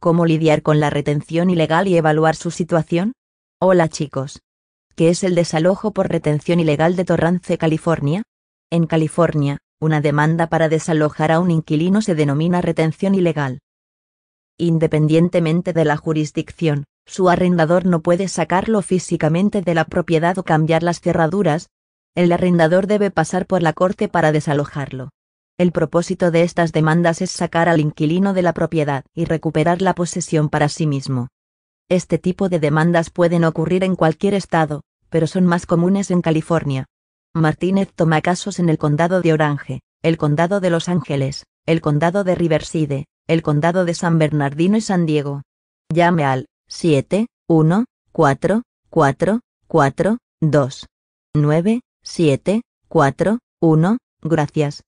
¿Cómo lidiar con la retención ilegal y evaluar su situación? Hola chicos. ¿Qué es el desalojo por retención ilegal de Torrance, California? En California, una demanda para desalojar a un inquilino se denomina retención ilegal. Independientemente de la jurisdicción, su arrendador no puede sacarlo físicamente de la propiedad o cambiar las cerraduras. El arrendador debe pasar por la corte para desalojarlo. El propósito de estas demandas es sacar al inquilino de la propiedad y recuperar la posesión para sí mismo. Este tipo de demandas pueden ocurrir en cualquier estado, pero son más comunes en California. Martínez toma casos en el condado de Orange, el condado de Los Ángeles, el condado de Riverside, el condado de San Bernardino y San Diego. Llame al 7, 1, 4, 2, 9, 7, 4, gracias.